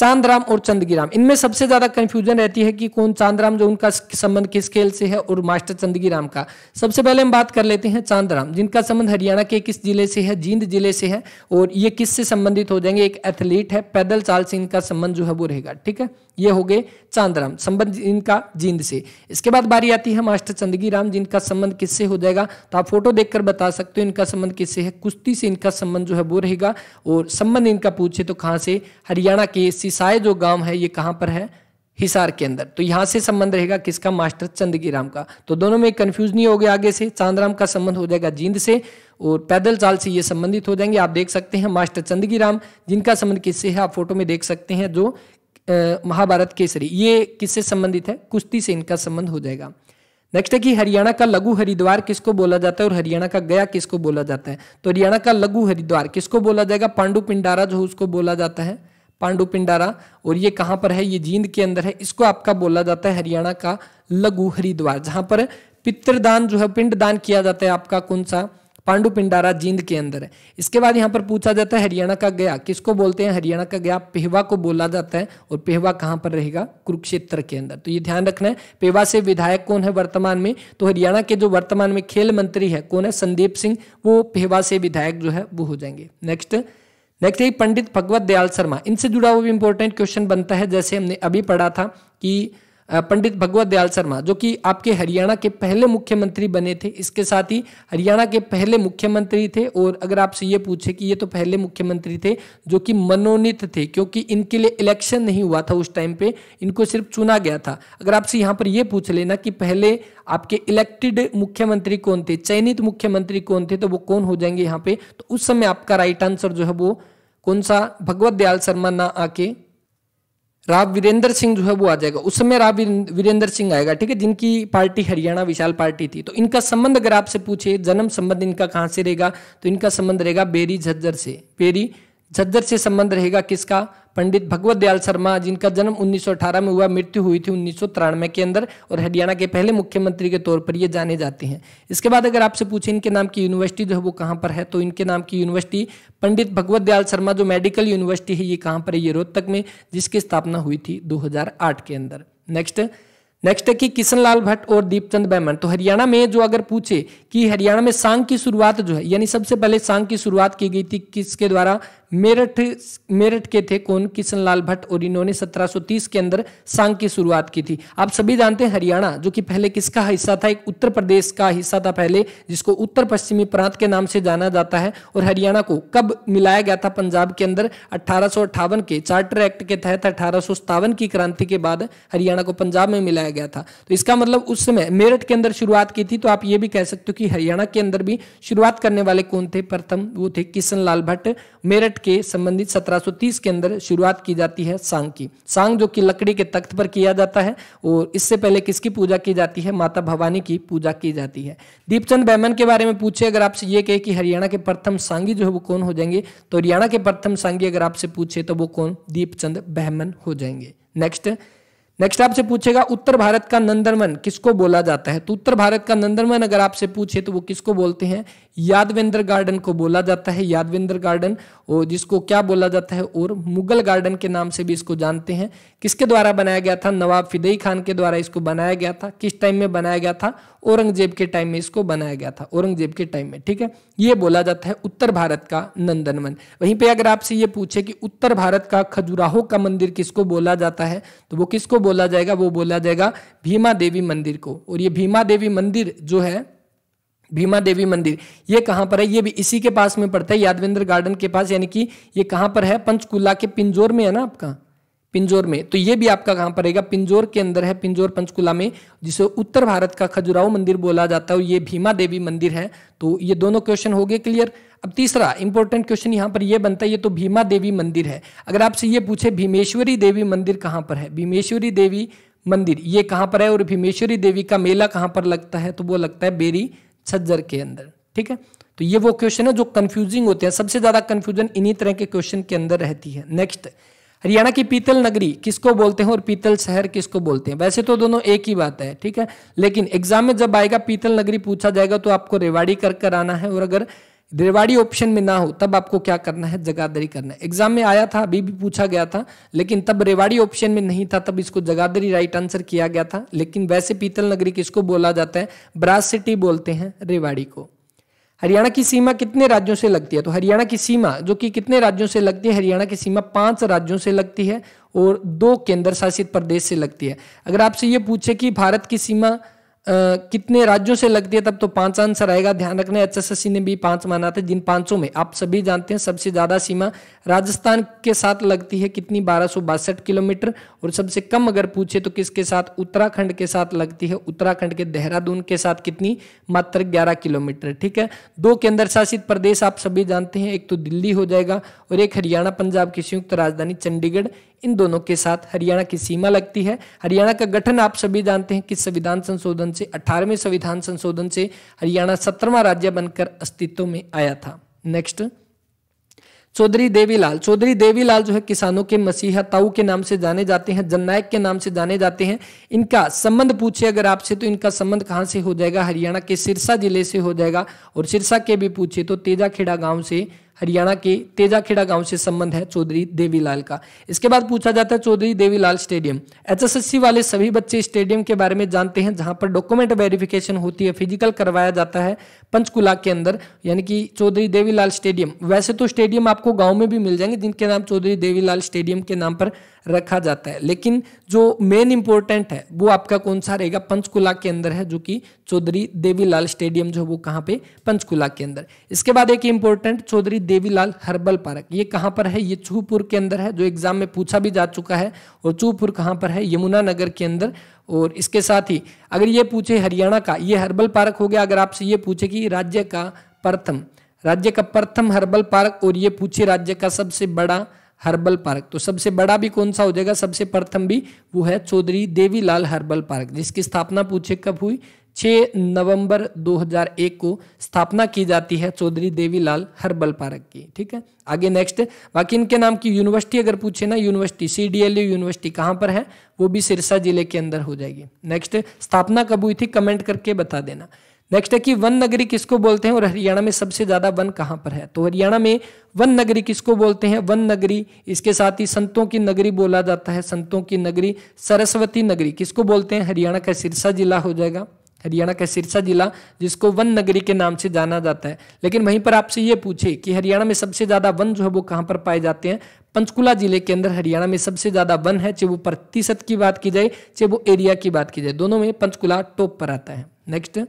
चांदराम और चंदगीराम इनमें सबसे ज्यादा कंफ्यूजन रहती है कि कौन चांदराम जो उनका संबंध किस खेल से है और मास्टर चंदगीराम का सबसे पहले हम बात कर लेते हैं चांदराम जिनका संबंध हरियाणा के किस जिले से है जींद जिले से है और ये किस से संबंधित हो जाएंगे एक एथलीट है पैदल चाल से इनका संबंध जो है वो रहेगा ठीक है ये हो गए चांदराम संबंध इनका जींद से इसके बाद बारी आती है मास्टर चंदगी राम जिनका संबंध किससे हो जाएगा तो आप फोटो देखकर बता सकते हो इनका संबंध किससे है कुश्ती से इनका संबंध जो है वो रहेगा और संबंध इनका पूछे तो कहाँ से हरियाणा के सिसाए जो गाँव है ये कहाँ पर है हिसार के अंदर तो यहाँ से संबंध रहेगा किसका मास्टर चंदगी राम का तो दोनों में कंफ्यूज नहीं हो गया आगे से चांदराम का संबंध हो जाएगा जींद से और पैदल चाल से ये संबंधित हो जाएंगे आप देख सकते हैं मास्टर चंदगी राम जिनका संबंध किससे है आप फोटो में देख सकते हैं जो महाभारत केसरी ये किससे संबंधित है कुश्ती से इनका संबंध हो जाएगा नेक्स्ट है कि हरियाणा का लघु हरिद्वार किसको बोला जाता है और हरियाणा का गया किसको बोला जाता है तो हरियाणा का लघु हरिद्वार किसको बोला जाएगा पांडु पिंडारा जो उसको बोला जाता है पांडु पिंडारा और ये कहां पर है ये जींद के अंदर है इसको आपका बोला जाता है हरियाणा का लघु हरिद्वार जहां पर पितृदान जो है पिंडदान किया जाता है आपका कौन सा पांडु पिंडारा जींद के अंदर है इसके बाद यहाँ पर पूछा जाता है हरियाणा का गया किसको बोलते हैं हरियाणा का गया पेहवा को बोला जाता है और पेहवा कहाँ पर रहेगा कुरुक्षेत्र के अंदर तो ये ध्यान रखना है पेहवा से विधायक कौन है वर्तमान में तो हरियाणा के जो वर्तमान में खेल मंत्री है कौन है संदीप सिंह वो पेहवा से विधायक जो है वो हो जाएंगे नेक्स्ट नेक्स्ट है पंडित भगवत दयाल शर्मा इनसे जुड़ा हुआ भी इंपॉर्टेंट क्वेश्चन बनता है जैसे हमने अभी पढ़ा था कि पंडित भगवत दयाल शर्मा जो कि आपके हरियाणा के पहले मुख्यमंत्री बने थे इसके साथ ही हरियाणा के पहले मुख्यमंत्री थे और अगर आपसे ये पूछे कि ये तो पहले मुख्यमंत्री थे जो कि मनोनीत थे क्योंकि इनके लिए इलेक्शन नहीं हुआ था उस टाइम पे इनको सिर्फ चुना गया था अगर आपसे यहाँ पर ये पूछ लेना कि पहले आपके इलेक्टेड मुख्यमंत्री कौन थे चयनित मुख्यमंत्री कौन थे तो वो कौन हो जाएंगे यहाँ पे तो उस समय आपका राइट आंसर जो है वो कौन सा भगवत दयाल शर्मा ना आके राव वीरेंद्र सिंह जो है वो आ जाएगा उस समय राव वीरेंद्र सिंह आएगा ठीक है जिनकी पार्टी हरियाणा विशाल पार्टी थी तो इनका संबंध अगर आपसे पूछे जन्म संबंध इनका कहां से रहेगा तो इनका संबंध रहेगा बेरी झज्जर से बेरी झज्जर से संबंध रहेगा किसका पंडित भगवत दयाल शर्मा जिनका जन्म 1918 में हुआ मृत्यु हुई थी उन्नीस के अंदर और हरियाणा के पहले मुख्यमंत्री के तौर पर ये जाने जाते हैं इसके बाद अगर आपसे पूछे इनके नाम की यूनिवर्सिटी जो है वो कहाँ पर है तो इनके नाम की यूनिवर्सिटी पंडित भगवत दयाल शर्मा जो मेडिकल यूनिवर्सिटी है ये कहाँ पर है ये रोहतक में जिसकी स्थापना हुई थी दो के अंदर नेक्स्ट नेक्स्ट है कि किशन लाल भट्ट और दीपचंद बैमन तो हरियाणा में जो अगर पूछे कि हरियाणा में सांग की शुरुआत जो है यानी सबसे पहले सांग की शुरुआत की गई थी किसके द्वारा मेरठ मेरठ के थे कौन किशन लाल भट्ट और इन्होंने 1730 के अंदर सांग की शुरुआत की थी आप सभी जानते हैं हरियाणा जो कि पहले किसका हिस्सा था एक उत्तर प्रदेश का हिस्सा था पहले जिसको उत्तर पश्चिमी प्रांत के नाम से जाना जाता है और हरियाणा को कब मिलाया गया था पंजाब के अंदर अठारह के चार्टर एक्ट के तहत अठारह की क्रांति के बाद हरियाणा को पंजाब में मिलाया किया गया था तो इसका मतलब उस समय मेरठ के अंदर शुरुआत की थी तो आप ये भी कह सकते हो कि हरियाणा के अंदर भी शुरुआत करने वाले कौन थे प्रथम वो थे किशन लाल भट्ट मेरठ के संबंधित 1730 के अंदर शुरुआत की जाती है सांग की सांग जो कि लकड़ी के तख्त पर किया जाता है और इससे पहले किसकी पूजा की जाती है माता भवानी की पूजा की जाती है दीपचंद बैमन के बारे में पूछे अगर आपसे ये कहे कि हरियाणा के प्रथम सांगी जो है वो कौन हो जाएंगे तो हरियाणा के प्रथम सांगी अगर आपसे पूछे तो वो कौन दीपचंद बहमन हो जाएंगे नेक्स्ट नेक्स्ट आपसे पूछेगा उत्तर भारत का नंदनवन किसको बोला जाता है तो उत्तर भारत का नंदनवन अगर आपसे पूछे तो वो किसको बोलते हैं यादवेंद्र गार्डन को बोला जाता है यादवेंद्र गार्डन और जिसको क्या बोला जाता है और मुगल गार्डन के नाम से भी इसको जानते हैं किसके द्वारा बनाया गया था नवाब फिदई खान के द्वारा इसको बनाया गया था किस टाइम में बनाया गया था औरंगजेब के टाइम में इसको बनाया गया था औरंगजेब के टाइम में ठीक है ये बोला जाता है उत्तर भारत का नंदनवन वहीं पे अगर आपसे ये पूछे कि उत्तर भारत का खजुराहो का मंदिर किसको बोला जाता है तो वो किसको बोला जाएगा वो बोला जाएगा भीमा देवी मंदिर को और ये भीमा देवी मंदिर जो है भीमा देवी मंदिर ये कहाँ पर है ये भी इसी के पास में पड़ता है यादवेंद्र गार्डन के पास यानी कि ये कहाँ पर है पंचकुला के पिंजोर में है ना आपका पिंजोर में तो ये भी आपका कहाँ पड़ेगा पिंजोर के अंदर है पिंजोर पंचकुला में जिसे उत्तर भारत का खजुराहो मंदिर बोला जाता है और ये भीमा देवी मंदिर है तो ये दोनों क्वेश्चन हो गए क्लियर अब तीसरा इंपॉर्टेंट क्वेश्चन यहाँ पर ये बनता है ये तो भीमा देवी मंदिर है अगर आपसे ये पूछे भीमेश्वरी देवी मंदिर कहाँ पर है भीमेश्वरी देवी मंदिर ये कहाँ पर है और भीमेश्वरी देवी का मेला कहाँ पर लगता है तो वो लगता है बेरी छज्जर के अंदर ठीक है तो ये वो क्वेश्चन है जो कंफ्यूजिंग होते हैं सबसे ज्यादा कंफ्यूजन इन्हीं तरह के क्वेश्चन के अंदर रहती है नेक्स्ट हरियाणा की पीतल नगरी किसको बोलते हैं और पीतल शहर किसको बोलते हैं वैसे तो दोनों एक ही बात है ठीक है लेकिन एग्जाम में जब आएगा पीतल नगरी पूछा जाएगा तो आपको रेवाड़ी कर कर आना है और अगर रेवाड़ी ऑप्शन में ना हो तब आपको क्या करना है जगादरी करना है एग्जाम में आया था अभी भी पूछा गया था लेकिन तब रेवाड़ी ऑप्शन में नहीं था तब इसको जगादरी राइट आंसर किया गया था लेकिन वैसे पीतल नगरी किसको बोला जाता है ब्रास सिटी बोलते हैं रेवाड़ी को हरियाणा की सीमा कितने राज्यों से लगती है तो हरियाणा की सीमा जो कि कितने राज्यों से लगती है हरियाणा की सीमा पांच राज्यों से लगती है और दो केंद्र शासित प्रदेश से लगती है अगर आपसे ये पूछे कि भारत की सीमा कितने राज्यों से लगती है तब तो पांच आंसर आएगा ध्यान रखना एच एस ने भी पांच माना था जिन पांचों में आप सभी जानते हैं सबसे ज्यादा सीमा राजस्थान के साथ लगती है कितनी बारह किलोमीटर और सबसे कम अगर पूछे तो किसके साथ उत्तराखंड के साथ लगती है उत्तराखंड के देहरादून के साथ कितनी मात्र ग्यारह किलोमीटर ठीक है दो केंद्र शासित प्रदेश आप सभी जानते हैं एक तो दिल्ली हो जाएगा और एक हरियाणा पंजाब की संयुक्त राजधानी चंडीगढ़ इन दोनों के साथ हरियाणा की सीमा लगती है हरियाणा का गठन आप सभी जानते हैं कि संविधान संशोधन से 18वें संविधान संशोधन से हरियाणा सत्रवा राज्य बनकर अस्तित्व में आया था नेक्स्ट चौधरी देवीलाल चौधरी देवीलाल जो है किसानों के मसीहा ताऊ के नाम से जाने जाते हैं जननायक के नाम से जाने जाते हैं इनका संबंध पूछे अगर आपसे तो इनका संबंध कहाँ से हो जाएगा हरियाणा के सिरसा जिले से हो जाएगा और सिरसा के भी पूछे तो तेजाखेड़ा गांव से हरियाणा के तेजाखेड़ा गांव से संबंध है चौधरी देवीलाल का इसके बाद पूछा जाता है चौधरी देवीलाल स्टेडियम एचएसएससी वाले सभी बच्चे स्टेडियम के बारे में जानते हैं जहां पर डॉक्यूमेंट वेरिफिकेशन होती है फिजिकल करवाया जाता है पंचकुला के अंदर यानी कि चौधरी देवीलाल स्टेडियम वैसे तो स्टेडियम आपको गाँव में भी मिल जाएंगे जिनके नाम चौधरी देवीलाल स्टेडियम के नाम पर रखा जाता है लेकिन जो मेन इंपॉर्टेंट है वो आपका कौन सा रहेगा पंचकुला के अंदर है जो कि चौधरी देवीलाल स्टेडियम जो है वो कहाँ पे पंचकुला के अंदर इसके बाद एक important Chaudhary Devilal herbal park ये कहाँ पर है ये चूहपुर के अंदर है जो एग्जाम में पूछा भी जा चुका है और चूहपुर कहाँ पर है यमुनानगर के अंदर और इसके साथ ही अगर ये पूछे हरियाणा का ये हर्बल पार्क हो गया अगर आपसे ये पूछे कि राज्य का प्रथम राज्य का प्रथम हर्बल पार्क और ये पूछे राज्य का सबसे बड़ा हर्बल पार्क तो सबसे बड़ा भी कौन सा हो जाएगा सबसे प्रथम भी वो है चौधरी देवीलाल हर्बल पार्क जिसकी स्थापना पूछे कब हुई 6 नवंबर 2001 को स्थापना की जाती है चौधरी देवीलाल हर्बल पार्क की ठीक है आगे नेक्स्ट बाकी इनके नाम की यूनिवर्सिटी अगर पूछे ना यूनिवर्सिटी सी यूनिवर्सिटी कहाँ पर है वो भी सिरसा जिले के अंदर हो जाएगी नेक्स्ट स्थापना कब हुई थी कमेंट करके बता देना नेक्स्ट है कि वन नगरी किसको बोलते हैं और हरियाणा में सबसे ज्यादा वन कहां पर है तो हरियाणा में वन नगरी किसको बोलते हैं वन नगरी इसके साथ ही संतों की नगरी बोला जाता है संतों की नगरी सरस्वती नगरी किसको बोलते हैं हरियाणा का सिरसा जिला हो जाएगा हरियाणा का सिरसा जिला जिसको वन नगरी के नाम से जाना जाता है लेकिन वहीं पर आपसे ये पूछे कि हरियाणा में सबसे ज्यादा वन जो है वो कहाँ पर पाए जाते हैं पंचकुला जिले के अंदर हरियाणा में सबसे ज्यादा वन है चाहे वो प्रतिशत की बात की जाए चाहे वो एरिया की बात की जाए दोनों में पंचकुला टॉप पर आता है नेक्स्ट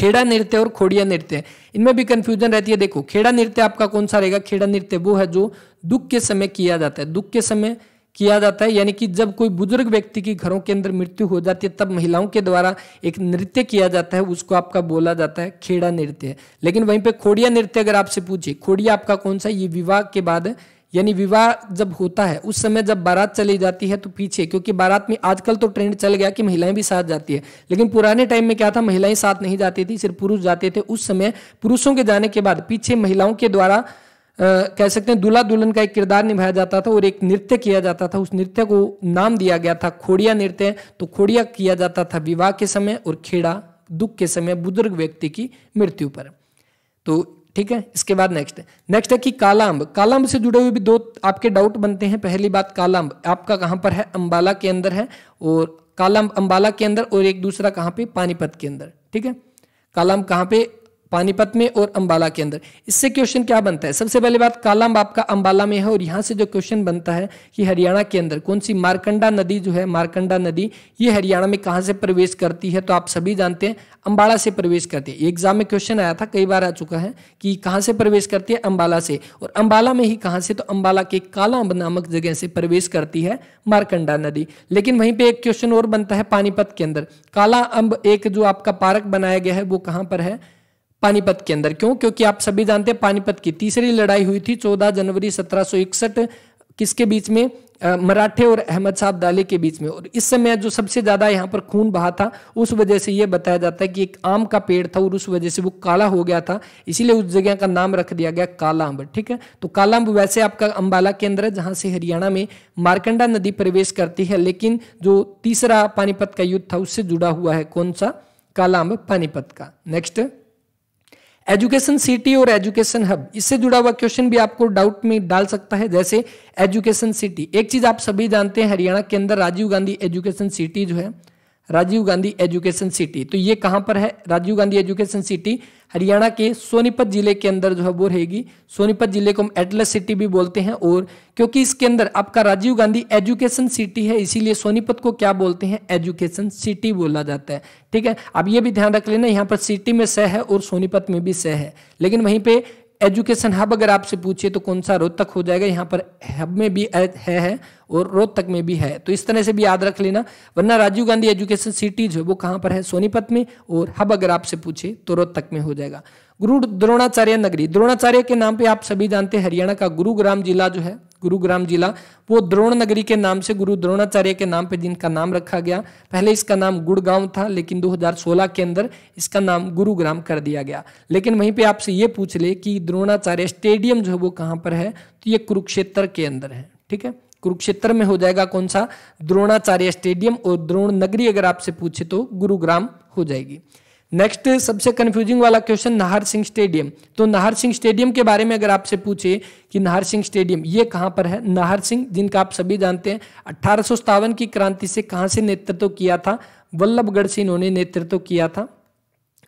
खेड़ा नृत्य और खोड़िया नृत्य इनमें भी कंफ्यूजन रहती है देखो खेड़ा नृत्य आपका कौन सा रहेगा खेड़ा नृत्य वो है जो दुख के समय किया जाता है दुख के समय किया जाता है यानी कि जब कोई बुजुर्ग व्यक्ति की घरों के अंदर मृत्यु हो जाती है तब महिलाओं के द्वारा एक नृत्य किया जाता है उसको आपका बोला जाता है खेड़ा नृत्य लेकिन वहीं पे खोड़िया नृत्य अगर आपसे पूछे खोड़िया आपका कौन सा ये विवाह के बाद यानी विवाह जब होता है उस समय जब बारात चली जाती है तो पीछे क्योंकि बारात में आजकल तो ट्रेंड चल गया कि महिलाएं भी साथ जाती है लेकिन पुराने टाइम में क्या था महिलाएं साथ नहीं जाती थी सिर्फ पुरुष जाते थे उस समय पुरुषों के जाने के बाद पीछे महिलाओं के द्वारा कह सकते हैं दूल्हा दुल्हन का एक किरदार निभाया जाता था और एक नृत्य किया जाता था उस नृत्य को नाम दिया गया था खोड़िया नृत्य तो खोड़िया किया जाता था विवाह के समय और खेड़ा दुख के समय बुजुर्ग व्यक्ति की मृत्यु पर तो ठीक है इसके बाद नेक्स्ट है नेक्स्ट है कि कालाम्ब कालाम्ब से जुड़े हुए भी दो आपके डाउट बनते हैं पहली बात कालाम्ब आपका कहां पर है अंबाला के अंदर है और कालाम्ब अंबाला के अंदर और एक दूसरा कहां पे पानीपत के अंदर ठीक है कालाम्ब कहां पे पानीपत में और अंबाला के अंदर इससे क्वेश्चन क्या बनता है सबसे पहले बात कालाम आपका अंबाला में है और यहाँ से जो क्वेश्चन बनता है कि हरियाणा के अंदर कौन सी मारकंडा नदी जो है मारकंडा नदी ये हरियाणा में कहाँ से प्रवेश करती है तो आप सभी जानते हैं अंबाला से प्रवेश करती है एग्जाम में क्वेश्चन आया था कई बार आ चुका है कि कहाँ से प्रवेश करती है अंबाला से और अंबाला में ही कहाँ से तो अंबाला के कालाम नामक जगह से प्रवेश करती है मारकंडा नदी लेकिन वहीं पर एक क्वेश्चन और बनता है पानीपत के अंदर काला एक जो आपका पार्क बनाया गया है वो कहाँ पर है पानीपत के अंदर क्यों क्योंकि आप सभी जानते हैं पानीपत की तीसरी लड़ाई हुई थी 14 जनवरी 1761 किसके बीच में मराठे और अहमद साहब दाले के बीच में और इस समय जो सबसे ज्यादा यहाँ पर खून बहा था उस वजह से यह बताया जाता है कि एक आम का पेड़ था और उस वजह से वो काला हो गया था इसीलिए उस जगह का नाम रख दिया गया कालाम्ब ठीक है तो कालाम्ब वैसे आपका अम्बाला के अंदर है जहां से हरियाणा में मारकंडा नदी प्रवेश करती है लेकिन जो तीसरा पानीपत का युद्ध था उससे जुड़ा हुआ है कौन सा कालाम्ब पानीपत का नेक्स्ट एजुकेशन सिटी और एजुकेशन हब इससे जुड़ा हुआ क्वेश्चन भी आपको डाउट में डाल सकता है जैसे एजुकेशन सिटी एक चीज आप सभी जानते हैं हरियाणा के अंदर राजीव गांधी एजुकेशन सिटी जो है राजीव गांधी एजुकेशन सिटी तो ये कहाँ पर है राजीव गांधी एजुकेशन सिटी हरियाणा के सोनीपत जिले के अंदर जो है वो रहेगी सोनीपत जिले को हम एटलस सिटी भी बोलते हैं और क्योंकि इसके अंदर आपका राजीव गांधी एजुकेशन सिटी है इसीलिए सोनीपत को क्या बोलते हैं एजुकेशन सिटी बोला जाता है ठीक है अब ये भी ध्यान रख लेना यहाँ पर सिटी में स है और सोनीपत में भी सह है लेकिन वहीं पर एजुकेशन हब अगर आपसे पूछिए तो कौन सा रोहतक हो जाएगा यहाँ पर हब में भी है, है और रोहतक में भी है तो इस तरह से भी याद रख लेना वरना राजीव गांधी एजुकेशन सिटीज है वो कहाँ पर है सोनीपत में और हब अगर आपसे पूछे तो रोहतक में हो जाएगा गुरु द्रोणाचार्य नगरी द्रोणाचार्य के नाम पे आप सभी जानते हैं हरियाणा का गुरुग्राम जिला जो है गुरुग्राम जिला वो द्रोण नगरी के नाम से गुरु द्रोणाचार्य के नाम पे जिनका नाम रखा गया पहले इसका नाम गुड़गांव था लेकिन 2016 के अंदर इसका नाम गुरुग्राम कर दिया गया लेकिन वहीं पे आपसे ये पूछ ले कि द्रोणाचार्य स्टेडियम जो है वो कहाँ पर है तो ये कुरुक्षेत्र के अंदर है ठीक है कुरुक्षेत्र में हो जाएगा कौन सा द्रोणाचार्य स्टेडियम और द्रोण नगरी अगर आपसे पूछे तो गुरुग्राम हो जाएगी नेक्स्ट सबसे कंफ्यूजिंग वाला क्वेश्चन नाहर सिंह स्टेडियम तो नाहर सिंह स्टेडियम के बारे में अगर आपसे पूछे कि नाहर सिंह स्टेडियम ये कहाँ पर है नाहर सिंह जिनका आप सभी जानते हैं अठारह की क्रांति से कहाँ से नेतृत्व किया था वल्लभगढ़ से इन्होंने नेतृत्व किया था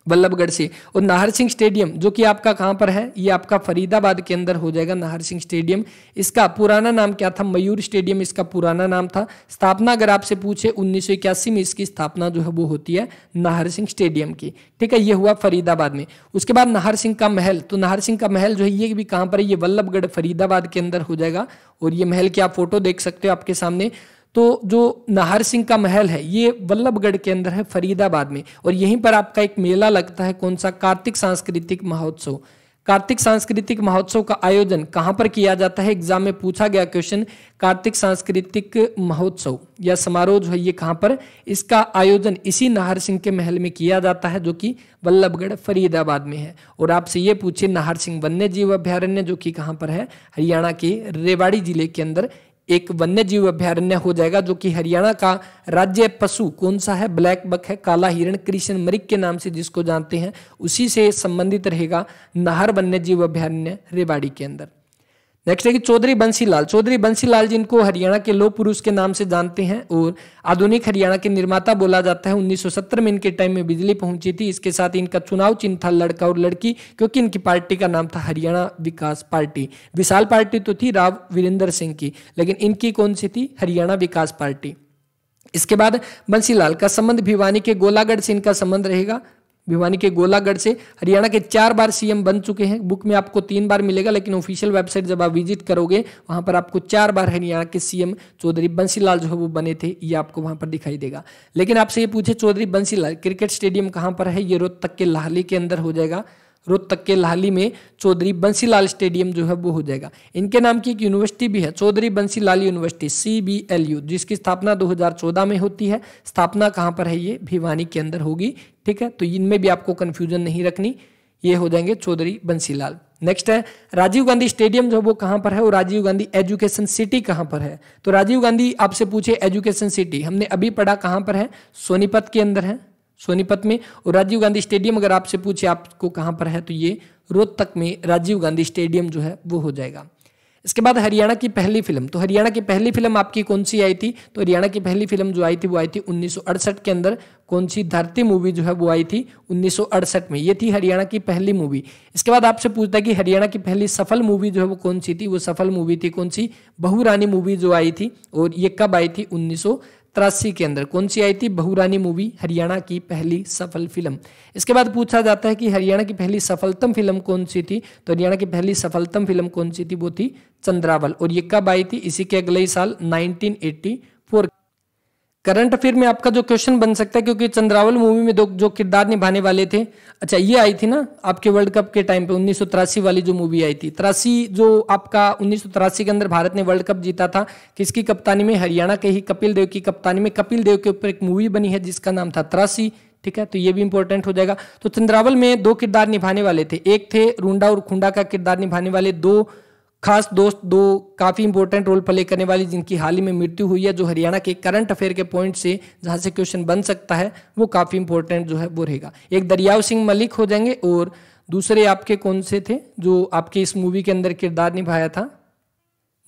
वल्लभगढ़ से और नाहर सिंह स्टेडियम जो कि आपका कहाँ पर है ये आपका फरीदाबाद के अंदर हो जाएगा नाहर सिंह स्टेडियम इसका पुराना नाम क्या था मयूर स्टेडियम इसका पुराना नाम था स्थापना अगर आपसे पूछे उन्नीस में इसकी स्थापना जो है वो होती है नाहर सिंह स्टेडियम की ठीक है ये हुआ फरीदाबाद में उसके बाद नाहर सिंह का महल तो नाहर सिंह का महल जो है ये भी कहाँ पर है ये वल्लभगढ़ फरीदाबाद के अंदर हो जाएगा और ये महल की आप फोटो देख सकते हो आपके सामने तो जो नाहर सिंह का महल है ये वल्लभगढ़ के अंदर है फरीदाबाद में और यहीं पर आपका एक मेला लगता है कौन सा कार्तिक सांस्कृतिक महोत्सव कार्तिक सांस्कृतिक महोत्सव का आयोजन कहाँ पर किया जाता है एग्जाम में पूछा गया क्वेश्चन कार्तिक सांस्कृतिक महोत्सव या समारोह जो है ये कहाँ पर इसका आयोजन इसी नाहर सिंह के महल में किया जाता है जो कि वल्लभगढ़ फरीदाबाद में है और आपसे ये पूछे नाहर सिंह वन्य जीव अभ्यारण्य जो कि कहाँ पर है हरियाणा के रेवाड़ी जिले के अंदर एक वन्य जीव अभ्यारण्य हो जाएगा जो कि हरियाणा का राज्य पशु कौन सा है ब्लैक बक है काला हिरण कृष्ण मरिक के नाम से जिसको जानते हैं उसी से संबंधित रहेगा नाहर वन्य जीव अभ्यारण्य रेवाड़ी के अंदर नेक्स्ट है कि चौधरी बंसीलाल चौधरी बंसीलाल जिनको हरियाणा के लोह पुरुष के नाम से जानते हैं और आधुनिक हरियाणा के निर्माता बोला जाता है 1970 में इनके टाइम में बिजली पहुंची थी इसके साथ इनका चुनाव चिन्ह था लड़का और लड़की क्योंकि इनकी पार्टी का नाम था हरियाणा विकास पार्टी विशाल पार्टी तो थी राव वीरेंद्र सिंह की लेकिन इनकी कौन सी थी हरियाणा विकास पार्टी इसके बाद बंसीलाल का संबंध भिवानी के गोलागढ़ से इनका संबंध रहेगा भिवानी के गोलागढ़ से हरियाणा के चार बार सीएम बन चुके हैं बुक में आपको तीन बार मिलेगा लेकिन ऑफिशियल वेबसाइट जब आप विजिट करोगे वहां पर आपको चार बार हरियाणा के सीएम चौधरी बंसीलाल जो है वो बने थे ये आपको वहां पर दिखाई देगा लेकिन आपसे ये पूछे चौधरी बंसीलाल क्रिकेट स्टेडियम कहाँ पर है ये रोहतक के लाहली के अंदर हो जाएगा रोहतक के लाहली में चौधरी बंसीलाल स्टेडियम जो है वो हो जाएगा इनके नाम की एक यूनिवर्सिटी भी है Chaudhary Bansilal university C B L U जिसकी स्थापना 2014 में होती है स्थापना कहाँ पर है ये भिवानी के अंदर होगी ठीक है तो इनमें भी आपको कन्फ्यूजन नहीं रखनी ये हो जाएंगे चौधरी बंसीलाल नेक्स्ट है राजीव गांधी स्टेडियम जो है वो कहाँ पर है और राजीव गांधी एजुकेशन सिटी कहाँ पर है तो राजीव गांधी आपसे पूछे एजुकेशन सिटी हमने अभी पढ़ा कहाँ पर है सोनीपत के अंदर है सोनीपत में और राजीव गांधी स्टेडियम अगर आपसे पूछे आपको कहां पर है तो ये रोहतक में राजीव गांधी स्टेडियम जो है वो हो जाएगा इसके बाद हरियाणा की पहली फिल्म तो हरियाणा की पहली फिल्म आपकी कौन सी आई थी तो हरियाणा की पहली फिल्म जो आई थी वो आई थी उन्नीस के अंदर कौन सी धरती मूवी जो है वो आई थी उन्नीस में ये थी हरियाणा की पहली मूवी इसके बाद आपसे पूछता है कि हरियाणा की पहली सफल मूवी जो है वो कौन सी थी वो सफल मूवी थी कौन सी बहुरानी मूवी जो आई थी और ये कब आई थी उन्नीस तिरासी के अंदर कौन सी आई थी बहुरानी मूवी हरियाणा की पहली सफल फिल्म इसके बाद पूछा जाता है कि हरियाणा की पहली सफलतम फिल्म कौन सी थी तो हरियाणा की पहली सफलतम फिल्म कौन सी थी वो थी चंद्रावल और ये कब आई थी इसी के अगले साल नाइनटीन करंट अफेयर में आपका जो क्वेश्चन बन सकता है क्योंकि चंद्रावल मूवी में दो जो किरदार निभाने वाले थे अच्छा ये आई थी ना आपके वर्ल्ड कप के टाइम पे उन्नीस वाली जो मूवी आई थी तिरासी जो आपका उन्नीस के अंदर भारत ने वर्ल्ड कप जीता था किसकी कप्तानी में हरियाणा के ही कपिल देव की कप्तानी में कपिल देव के ऊपर एक मूवी बनी है जिसका नाम था तिरासी ठीक है तो ये भी इंपॉर्टेंट हो जाएगा तो चंद्रावल में दो किरदार निभाने वाले थे एक थे रूंडा और खुंडा का किरदार निभाने वाले दो खास दोस्त दो काफ़ी इंपॉर्टेंट रोल प्ले करने वाली जिनकी हाल ही में मृत्यु हुई है जो हरियाणा के करंट अफेयर के पॉइंट से जहां से क्वेश्चन बन सकता है वो काफ़ी इंपॉर्टेंट जो है वो रहेगा एक दरियाव सिंह मलिक हो जाएंगे और दूसरे आपके कौन से थे जो आपके इस मूवी के अंदर किरदार निभाया था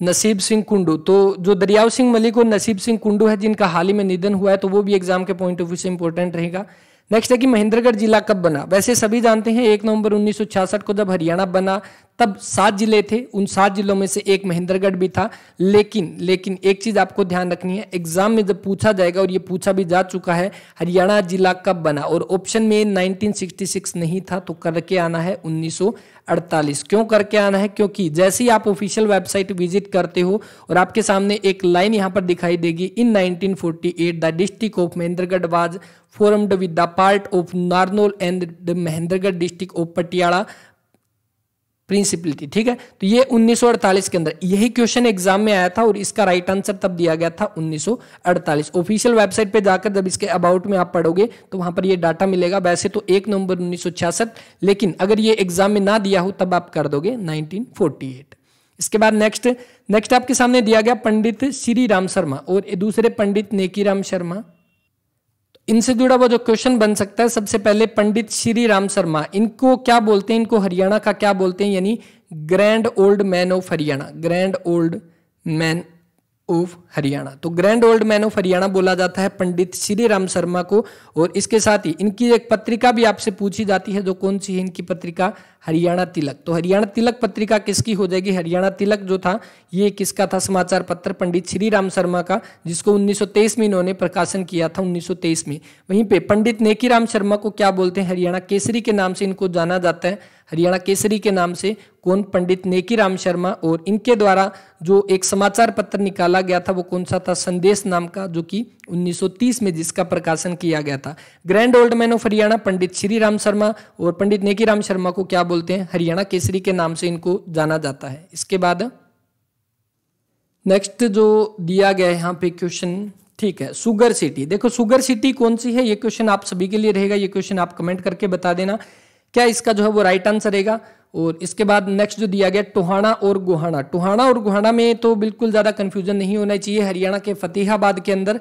नसीब सिंह कुंडू तो जो दरियाव सिंह मलिक और नसीब सिंह कुंडू है जिनका हाल ही में निधन हुआ है तो वो भी एग्जाम के पॉइंट ऑफ व्यू से इंपॉर्टेंट रहेगा नेक्स्ट है कि महेंद्रगढ़ जिला कब बना वैसे सभी जानते हैं एक नवंबर 1966 को जब हरियाणा बना तब सात जिले थे उन सात जिलों में से एक महेंद्रगढ़ भी था लेकिन लेकिन एक चीज़ आपको ध्यान रखनी है एग्जाम में जब पूछा जाएगा और ये पूछा भी जा चुका है हरियाणा जिला कब बना और ऑप्शन में 1966 नहीं था तो करके आना है 1948 क्यों करके आना है क्योंकि जैसे ही आप ऑफिशियल वेबसाइट विजिट करते हो और आपके सामने एक लाइन यहाँ पर दिखाई देगी in nineteen the district of Mahendragarh was formed with the part of Narnaul and the Mahendragarh district of Patiala principality ठीक है तो ये 1948 के अंदर यही क्वेश्चन एग्जाम में आया था और इसका राइट आंसर तब दिया गया था 1948 ऑफिशियल वेबसाइट पे जाकर जब इसके अबाउट में आप पढ़ोगे तो वहां पर ये डाटा मिलेगा वैसे तो एक नवंबर 1966 लेकिन अगर ये एग्जाम में ना दिया हो तब आप कर दोगे 1948 इसके बाद नेक्स्ट नेक्स्ट आपके सामने दिया गया पंडित श्री राम शर्मा और दूसरे पंडित नेकी राम शर्मा इनसे जुड़ा हुआ जो क्वेश्चन बन सकता है सबसे पहले पंडित श्री राम शर्मा इनको क्या बोलते हैं इनको हरियाणा का क्या बोलते हैं यानी grand old man of Haryana grand old man of Haryana तो grand old man of Haryana बोला जाता है पंडित श्री राम शर्मा को और इसके साथ ही इनकी एक पत्रिका भी आपसे पूछी जाती है जो कौन सी है इनकी पत्रिका हरियाणा तिलक तो हरियाणा तिलक पत्रिका किसकी हो जाएगी हरियाणा तिलक जो था ये किसका था समाचार पत्र पंडित श्री राम शर्मा का जिसको 1923 में इन्होंने प्रकाशन किया था 1923 में वहीं पे पंडित नेकी राम शर्मा को क्या बोलते हैं हरियाणा केसरी के नाम से इनको जाना जाता है हरियाणा केसरी के नाम से कौन पंडित नेकी राम शर्मा और इनके द्वारा जो एक समाचार पत्र निकाला गया था वो कौन सा था संदेश नाम का जो कि 1930 में जिसका प्रकाशन किया गया था grand old man of Haryana Pandit Shri Ram Sharma और पंडित नेकी राम शर्मा को क्या बोलते हैं हरियाणा केसरी के नाम से इनको जाना जाता है इसके बाद नेक्स्ट जो दिया गया है यहाँ पे क्वेश्चन ठीक है सुगर सिटी देखो सुगर सिटी कौन सी है ये क्वेश्चन आप सभी के लिए रहेगा ये क्वेश्चन आप कमेंट करके बता देना क्या इसका जो है वो राइट आंसर रहेगा और इसके बाद नेक्स्ट जो दिया गया टोहाना और गुहाना टोहाना और गुहाना में तो बिल्कुल ज़्यादा कन्फ्यूजन नहीं होना चाहिए हरियाणा के फतेहाबाद के अंदर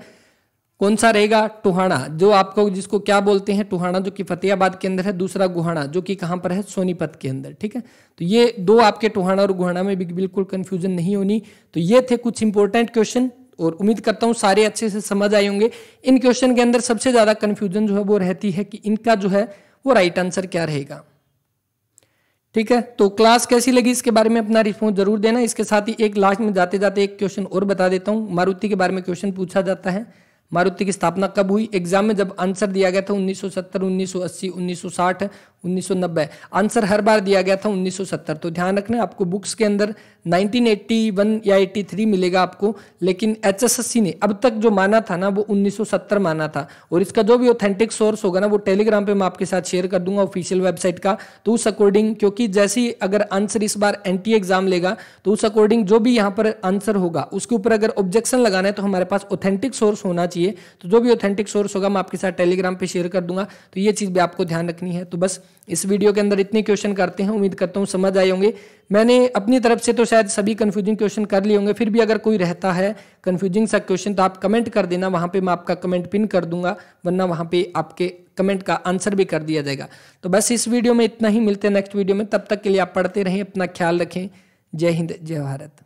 कौन सा रहेगा टोहाना जो आपको जिसको क्या बोलते हैं टोहाना जो कि फतेहाबाद के अंदर है दूसरा गुहाना जो कि कहाँ पर है सोनीपत के अंदर ठीक है तो ये दो आपके टोहाना और गुहाना में भी बिल्कुल कन्फ्यूजन नहीं होनी तो ये थे कुछ इंपॉर्टेंट क्वेश्चन और उम्मीद करता हूँ सारे अच्छे से समझ आए होंगे इन क्वेश्चन के अंदर सबसे ज़्यादा कन्फ्यूजन जो है वो रहती है कि इनका जो है वो राइट आंसर क्या रहेगा ठीक है तो क्लास कैसी लगी इसके बारे में अपना रिस्पॉन्स जरूर देना इसके साथ ही एक लास्ट में जाते जाते एक क्वेश्चन और बता देता हूँ मारुति के बारे में क्वेश्चन पूछा जाता है मारुति की स्थापना कब हुई एग्जाम में जब आंसर दिया गया था 1970, 1980, 1960, 1990 आंसर हर बार दिया गया था 1970 तो ध्यान रखना आपको बुक्स के अंदर 1981 या 83 मिलेगा आपको लेकिन एच ने अब तक जो माना था ना वो 1970 माना था और इसका जो भी ऑथेंटिक सोर्स होगा ना वो टेलीग्राम पे मैं आपके साथ शेयर कर दूंगा ऑफिशियल वेबसाइट का तो उस अकॉर्डिंग क्योंकि जैसे ही अगर आंसर इस बार एन एग्जाम लेगा तो उस अकॉर्डिंग जो भी यहाँ पर आंसर होगा उसके ऊपर अगर ऑब्जेक्शन लगाना है तो हमारे पास ऑथेंटिक सोर्स होना चाहिए तो जो भी ऑथेंटिक सोर्स होगा मैं आपके साथ टेलीग्राम पे शेयर कर दूंगा तो ये चीज़ भी आपको ध्यान रखनी है तो बस इस वीडियो के अंदर इतने क्वेश्चन करते हैं उम्मीद करता हूँ समझ आए होंगे मैंने अपनी तरफ से तो शायद सभी कन्फ्यूजिंग क्वेश्चन कर लिए होंगे फिर भी अगर कोई रहता है कन्फ्यूजिंग सा क्वेश्चन तो आप कमेंट कर देना वहाँ पर मैं आपका कमेंट पिन कर दूंगा वरना वहाँ पर आपके कमेंट का आंसर भी कर दिया जाएगा तो बस इस वीडियो में इतना ही मिलते हैं नेक्स्ट वीडियो में तब तक के लिए आप पढ़ते रहें अपना ख्याल रखें जय हिंद जय भारत